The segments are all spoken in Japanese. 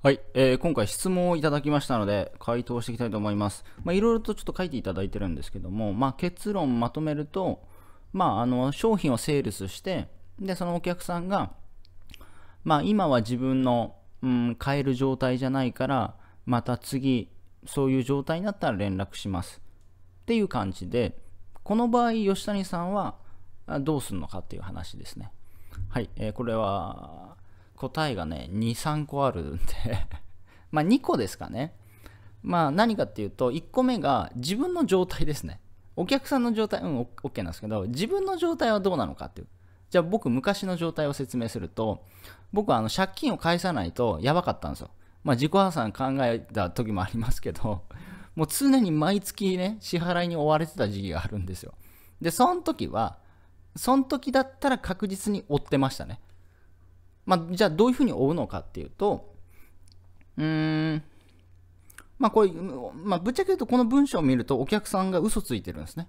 はい、えー、今回質問をいただきましたので回答していきたいと思います。まあ、いろいろとちょっと書いていただいてるんですけども、まあ、結論まとめると、まあ、あの商品をセールスしてでそのお客さんが、まあ、今は自分の、うん、買える状態じゃないからまた次そういう状態になったら連絡しますっていう感じでこの場合吉谷さんはどうするのかっていう話ですね。はい、えー、これは答えがね、2、3個あるんで まあ2個ですかね。まあ何かっていうと、1個目が自分の状態ですね。お客さんの状態、うん、OK なんですけど、自分の状態はどうなのかっていう。じゃあ僕、昔の状態を説明すると、僕はあの借金を返さないとやばかったんですよ。まあ自己破産考えた時もありますけど、もう常に毎月ね、支払いに追われてた時期があるんですよ。で、その時は、その時だったら確実に追ってましたね。まあ、じゃあどういうふうに追うのかっていうと、うーん、まあこう、まあ、ぶっちゃけ言うとこの文章を見るとお客さんが嘘ついてるんですね。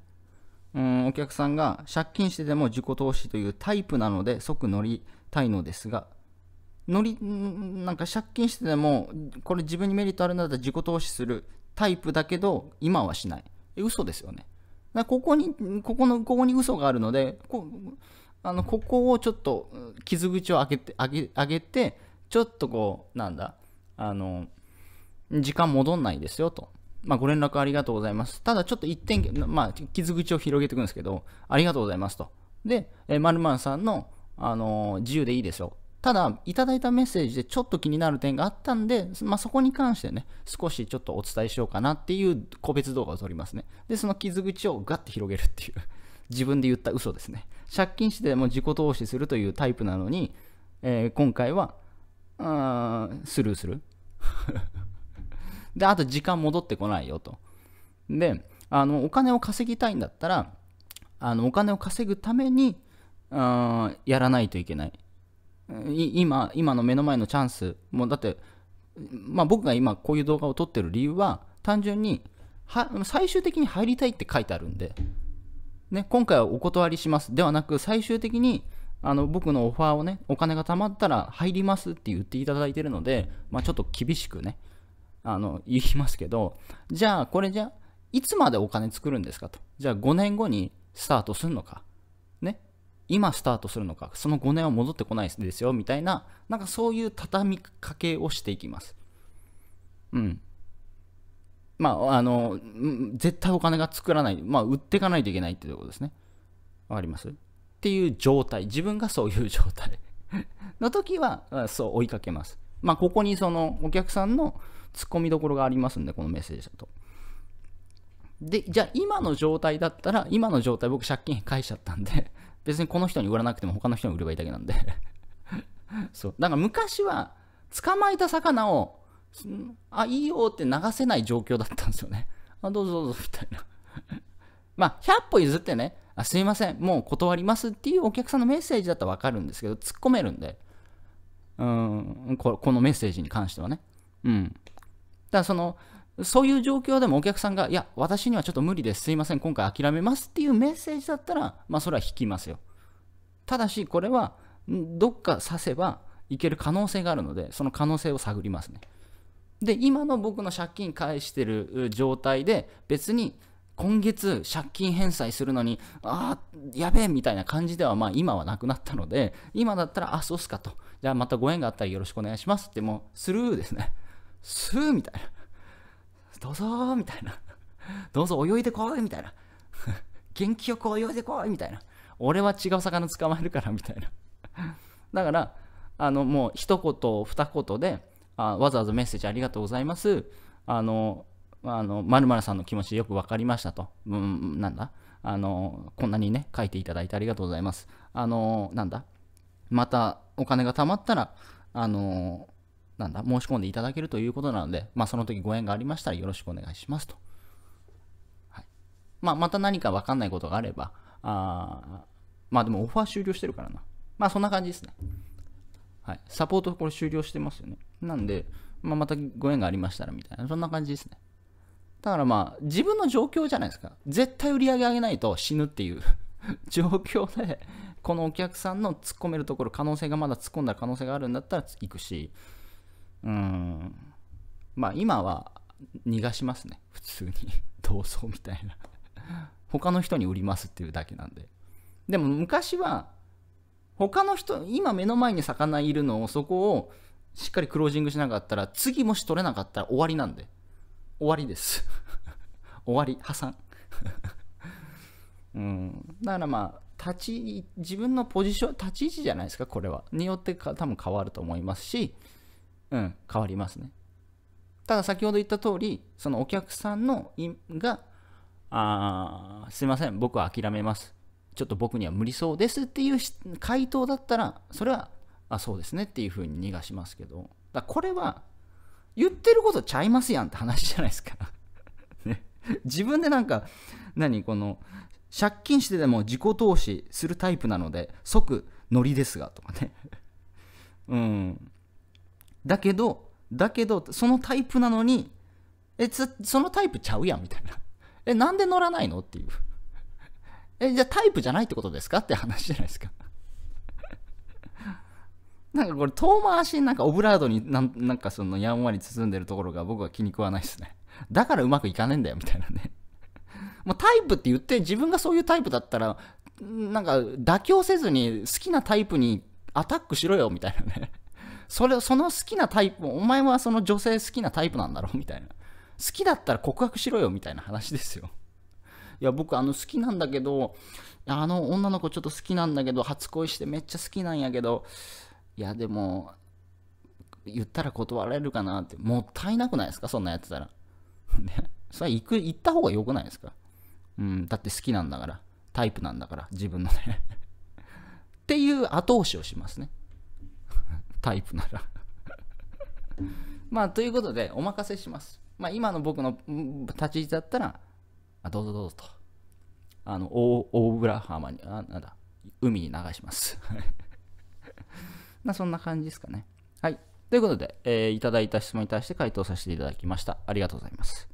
うん、お客さんが借金してでも自己投資というタイプなので即乗りたいのですが、乗り、なんか借金してでも、これ自分にメリットあるんだったら自己投資するタイプだけど、今はしない。嘘ですよね。ここに、ここの、ここに嘘があるので、こあのここをちょっと傷口を開けて上げてちょっとこうなんだあの時間戻んないですよと。まあ、ご連絡ありがとうございます。ただちょっと一点、まあ、傷口を広げていくんですけど、ありがとうございますと。で、まるまるさんの、あのー、自由でいいですよ。ただ、いただいたメッセージでちょっと気になる点があったんで、まあ、そこに関してね、少しちょっとお伝えしようかなっていう個別動画を撮りますね。で、その傷口をガッて広げるっていう自分で言った嘘ですね。借金しても自己投資するというタイプなのに、えー、今回は、スルーする。で、あと時間戻ってこないよと。で、あの、お金を稼ぎたいんだったら、あの、お金を稼ぐために、やらないといけない。い今、今の目の前のチャンス、もうだって、まあ僕が今こういう動画を撮ってる理由は、単純に、最終的に入りたいって書いてあるんで、ね、今回はお断りしますではなく、最終的にあの僕のオファーをね、お金が貯まったら入りますって言っていただいてるので、まあ、ちょっと厳しくね、あの言いますけど、じゃあ、これじゃいつまでお金作るんですかと。じゃあ、5年後にスタートするのか。ね。今スタートするのか。その5年は戻ってこないですよ、みたいな、なんかそういう畳みかけをしていきます。うん。まあ、あの、絶対お金が作らない、まあ、売っていかないといけないっていうことですね。わかりますっていう状態、自分がそういう状態 の時は、そう追いかけます。まあ、ここにそのお客さんの突っ込みどころがありますんで、このメッセージだと。で、じゃあ今の状態だったら、今の状態僕借金返しちゃったんで、別にこの人に売らなくても他の人に売ればいいだけなんで そう。だから昔は、捕まえた魚をあ、いいよって流せない状況だったんですよね。あ、どうぞどうぞ、みたいな まあ、100歩譲ってね、あ、すいません、もう断りますっていうお客さんのメッセージだったらわかるんですけど、突っ込めるんで。うん、ここのメッセージに関してはね。うん。だその、そういう状況でもお客さんが、いや、私にはちょっと無理です。すいません。今回諦めますっていうメッセージだったら、まあ、それは引きますよ。ただし、これは、どっか刺せばいける可能性があるので、その可能性を探りますね。で、今の僕の借金返してる状態で、別に今月借金返済するのに、ああ、やべえみたいな感じでは、まあ今はなくなったので、今だったら、あ、そうっすかと。じゃあまたご縁があったらよろしくお願いしますって、もうスルーですね。スーみたいな。どうぞーみたいな。どうぞ泳いでこいみたいな。元気よく泳いでこいみたいな。俺は違う魚捕まえるからみたいな。だから、あのもう一言二言で、あわざわざメッセージありがとうございます。あの、あの、まるさんの気持ちよくわかりましたと。うん、なんだあの、こんなにね、書いていただいてありがとうございます。あの、なんだまたお金が貯まったら、あの、なんだ申し込んでいただけるということなので、まあ、その時ご縁がありましたらよろしくお願いしますと。はい。まあ、また何かわかんないことがあれば、あまあでもオファー終了してるからな。まあそんな感じですね。はい、サポートこれ終了してますよね。なんで、まあ、またご縁がありましたらみたいな、そんな感じですね。だからまあ、自分の状況じゃないですか。絶対売り上げ上げないと死ぬっていう 状況で、このお客さんの突っ込めるところ、可能性がまだ突っ込んだ可能性があるんだったら行くし、うん、まあ今は逃がしますね。普通に。同窓みたいな他の人に売りますっていうだけなんで。でも昔は、他の人、今目の前に魚いるのを、そこをしっかりクロージングしなかったら、次もし取れなかったら終わりなんで。終わりです 終わり、破産 うん。だからまあ、立ち、自分のポジション、立ち位置じゃないですか、これは。によってか多分変わると思いますし、うん、変わりますね。ただ先ほど言った通り、そのお客さんの、が、あすいません、僕は諦めます。ちょっと僕には無理そうですっていう回答だったら、それは、あ、そうですねっていうふうに逃がしますけど、だこれは、言ってることちゃいますやんって話じゃないですか ね、自分でなんか、何、この、借金してでも自己投資するタイプなので、即ノリですが、とかね うん。だけど、だけど、そのタイプなのに、え、そのタイプちゃうやん、みたいな。え、なんで乗らないのっていう。え、じゃあタイプじゃないってことですかって話じゃないですか。なんかこれ遠回しになんかオブラードになんなんかそのやんわり包んでるところが僕は気に食わないですね。だからうまくいかねえんだよみたいなね。もうタイプって言って自分がそういうタイプだったらなんか妥協せずに好きなタイプにアタックしろよみたいなね。それ、その好きなタイプ、お前はその女性好きなタイプなんだろうみたいな。好きだったら告白しろよみたいな話ですよ。いや、僕、あの、好きなんだけど、あの女の子ちょっと好きなんだけど、初恋してめっちゃ好きなんやけど、いや、でも、言ったら断られるかなって、もったいなくないですかそんなやつたら。ねそれ行く、行った方が良くないですかうん、だって好きなんだから、タイプなんだから、自分のねっていう後押しをしますね。タイプならまあ、ということで、お任せします。まあ、今の僕の立ち位置だったら、あどうぞどうぞと、あの、大浦浜に、あ、なんだ、海に流します。まあ、そんな感じですかね。はい。ということで、えー、いただいた質問に対して回答させていただきました。ありがとうございます。